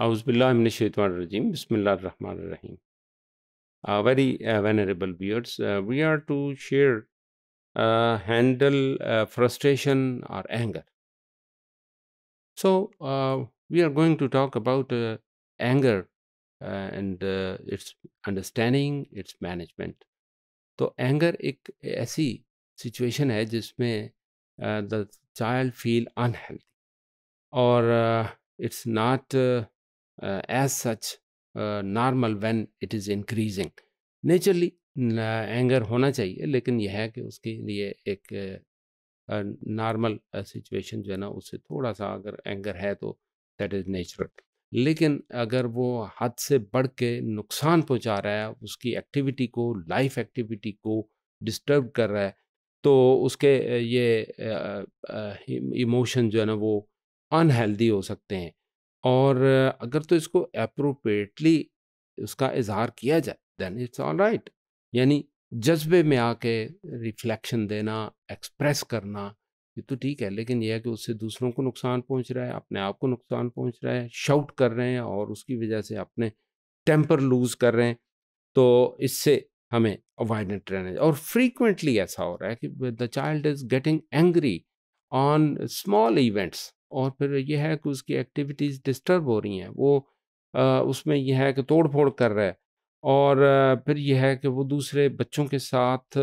Auzbillahiminashaitanirrajim, Bismillahirrahmanirrahim. Uh, very uh, venerable beards, uh, we are to share, uh, handle frustration or anger. So, we are going to talk about anger and its understanding, its management. तो anger एक ऐसी situation है जिसमें the child feel unhealthy और it's not Uh, as such uh, normal when it is increasing. Naturally, anger uh, होना चाहिए लेकिन यह है कि उसके लिए एक नॉर्मल सिचुएशन जो है ना उससे थोड़ा सा अगर एंगर है तो दैट इज़ नेचुरल लेकिन अगर वो हद से बढ़ के नुकसान पहुंचा रहा है उसकी एक्टिविटी को लाइफ एक्टिविटी को डिस्टर्ब कर रहा है तो उसके ये इमोशन जो है ना वो अनहेल्दी हो सकते हैं और अगर तो इसको अप्रोप्रिएटली उसका इज़हार किया जाए देन इट्स ऑल राइट यानी जज्बे में आके रिफ्लेक्शन देना एक्सप्रेस करना ये तो ठीक है लेकिन यह है कि उससे दूसरों को नुकसान पहुंच रहा है अपने आप को नुकसान पहुंच रहा है शाउट कर रहे हैं और उसकी वजह से अपने टेम्पर लूज कर रहे हैं तो इससे हमें अवॉइडेंट रहना और फ्रीक्वेंटली ऐसा हो रहा है कि the child is getting angry on small events और फिर यह है कि उसकी एक्टिविटीज़ डिस्टर्ब हो रही हैं वो उसमें यह है कि तोड़ फोड़ कर रहा है और फिर यह है कि वो दूसरे बच्चों के साथ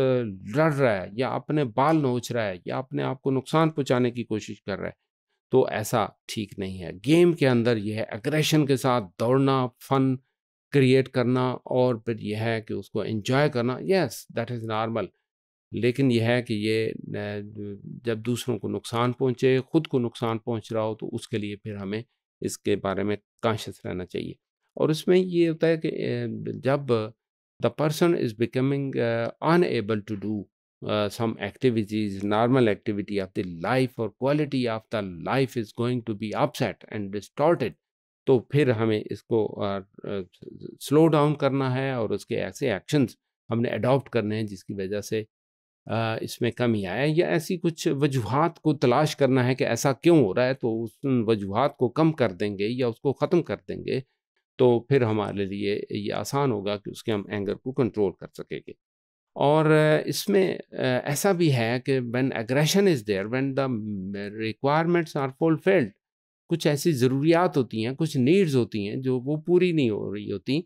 लड़ रहा है या अपने बाल नोच रहा है या अपने आप को नुकसान पहुंचाने की कोशिश कर रहा है तो ऐसा ठीक नहीं है गेम के अंदर यह एग्रेशन के साथ दौड़ना फन क्रिएट करना और फिर यह है कि उसको इंजॉय करना यस दैट इज़ नॉर्मल लेकिन यह है कि ये जब दूसरों को नुकसान पहुँचे ख़ुद को नुकसान पहुँच रहा हो तो उसके लिए फिर हमें इसके बारे में कॉन्शस रहना चाहिए और इसमें ये होता है कि जब the person is becoming unable to do some activities normal activity of the life और quality of the life is going to be upset and distorted तो फिर हमें इसको स्लो uh, डाउन uh, करना है और उसके ऐसे एक्शंस हमने अडॉप्ट करने हैं जिसकी वजह से इसमें कमी आए या ऐसी कुछ वजूहत को तलाश करना है कि ऐसा क्यों हो रहा है तो उस वजूहत को कम कर देंगे या उसको ख़त्म कर देंगे तो फिर हमारे लिए ये आसान होगा कि उसके हम एंगर को कंट्रोल कर सकेंगे और इसमें ऐसा भी है कि when aggression is there when the requirements are fulfilled कुछ ऐसी ज़रूरियात होती हैं कुछ नीड्स होती हैं जो वो पूरी नहीं हो रही होती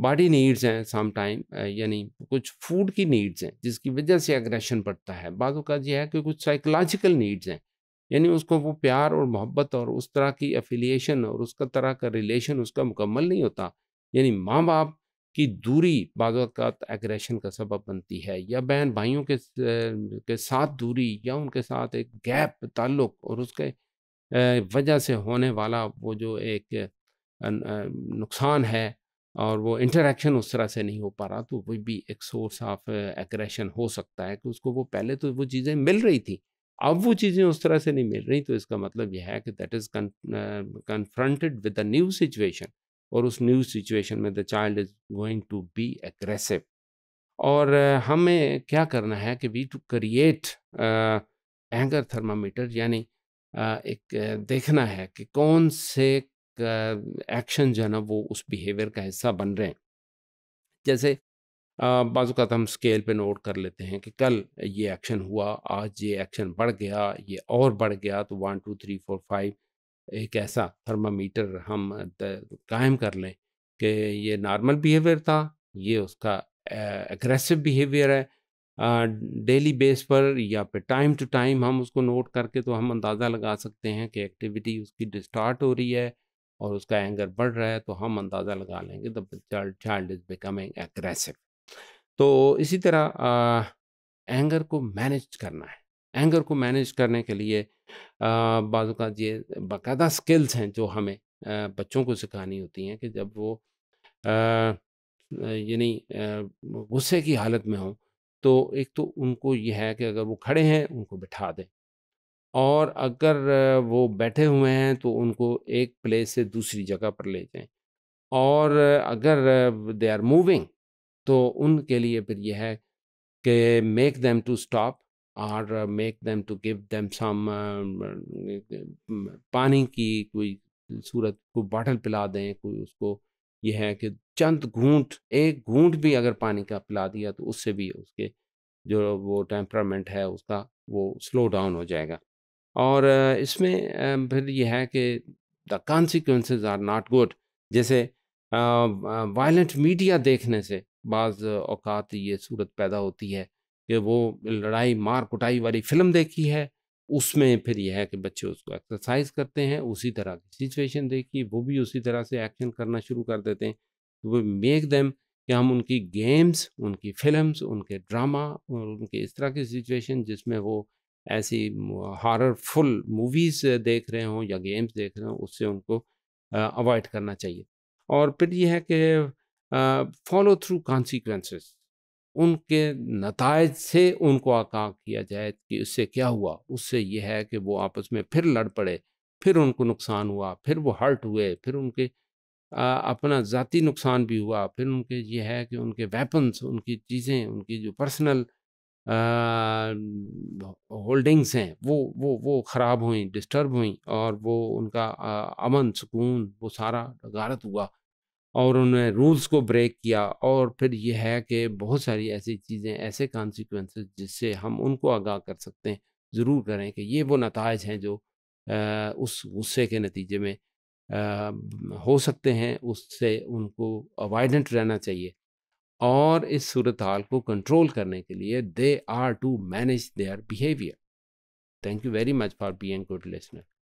बॉडी नीड्स हैं सम टाइम यानी कुछ फूड की नीड्स हैं जिसकी वजह से एग्रेशन बढ़ता है बाद का यह है कि कुछ साइकोलॉजिकल नीड्स हैं यानी उसको वो प्यार और मोहब्बत और उस तरह की एफिलिएशन और उसका तरह का रिलेशन उसका मुकम्मल नहीं होता यानी माँ बाप की दूरी बाद एग्रेशन का सबब बनती है या बहन भाइयों के के साथ दूरी या उनके साथ एक गैप ताल्लुक और उसके वजह से होने वाला वो जो एक नुकसान है और वो इंटरेक्शन उस तरह से नहीं हो पा रहा तो वो भी एक सोर्स ऑफ एग्रेशन हो सकता है कि उसको वो पहले तो वो चीज़ें मिल रही थी अब वो चीज़ें उस तरह से नहीं मिल रही तो इसका मतलब यह है कि that is confronted with the new situation और उस न्यू सिचुएशन में the child is going to be aggressive और हमें क्या करना है कि we to create anger thermometer यानी एक देखना है कि कौन से एक्शन जो है ना वो उस बिहेवियर का हिस्सा बन रहे हैं जैसे बाज़ात तो हम स्केल पे नोट कर लेते हैं कि कल ये एक्शन हुआ आज ये एक्शन बढ़ गया ये और बढ़ गया तो one two three four five एक ऐसा थर्मामीटर हम कायम कर लें कि ये नॉर्मल बिहेवियर था ये उसका एग्रेसिव बिहेवियर है डेली बेस पर या फिर टाइम टू टाइम हम उसको नोट करके तो हम अंदाज़ा लगा सकते हैं कि एक्टिविटी उसकी डिस्टार्ट हो रही है और उसका एंगर बढ़ रहा है तो हम अंदाज़ा लगा लेंगे the child is becoming aggressive तो इसी तरह आ, एंगर को मैनेज करना है एंगर को मैनेज करने के लिए बाज़ का ये बाकायदा स्किल्स हैं जो हमें आ, बच्चों को सिखानी होती हैं कि जब वो यानी गुस्से की हालत में हों तो एक तो उनको यह है कि अगर वो खड़े हैं उनको बिठा दें और अगर वो बैठे हुए हैं तो उनको एक प्लेस से दूसरी जगह पर ले जाएं और अगर दे आर मूविंग तो उनके लिए फिर यह है कि मेक देम टू स्टॉप और make them to give them some पानी की कोई सूरत को बॉटल पिला दें कोई उसको यह है कि चंद घूंट एक घूंट भी अगर पानी का पिला दिया तो उससे भी उसके जो वो टेम्परामेंट है उसका वो स्लो डाउन हो जाएगा और इसमें फिर यह है कि the consequences are not good जैसे वायलेंट मीडिया देखने से बाज़ अवत ये सूरत पैदा होती है कि वो लड़ाई मार कुटाई वाली फिल्म देखी है उसमें फिर यह है कि बच्चे उसको एक्सरसाइज करते हैं उसी तरह की सिचुएशन देखी वो भी उसी तरह से एक्शन करना शुरू कर देते हैं तो मेक देम कि हम उनकी गेम्स उनकी फिल्म्स उनके ड्रामा उनके इस तरह की सिचुएशन जिसमें वो ऐसी हॉररफुल मूवीज़ देख रहे हों या गेम्स देख रहे हों उससे उनको अवॉइड करना चाहिए और फिर यह है कि फॉलो थ्रू कॉन्सिक्वेंसेस उनके नतज से उनको आका किया जाए कि उससे क्या हुआ उससे यह है कि वो आपस में फिर लड़ पड़े फिर उनको नुकसान हुआ फिर वो हर्ट हुए फिर उनके आ, अपना ज़ाती नुकसान भी हुआ फिर उनके यह है कि उनके वेपन्स उनकी चीज़ें उनकी जो पर्सनल होल्डिंग्स हैं वो वो वो ख़राब हुई डिस्टर्ब हुई और वो उनका अमन सुकून वो सारा गारत हुआ और उन्होंने रूल्स को ब्रेक किया और फिर यह है कि बहुत सारी ऐसी चीज़ें ऐसे कॉन्सिक्वेंसेस जिससे हम उनको आगाह कर सकते हैं ज़रूर करें कि ये वो नतज हैं जो आ, उस गुस्से के नतीजे में आ, हो सकते हैं उससे उनको अवॉइडेंट रहना चाहिए और इस सूरत हाल को कंट्रोल करने के लिए they are to manage their behaviour thank you very much for being good listener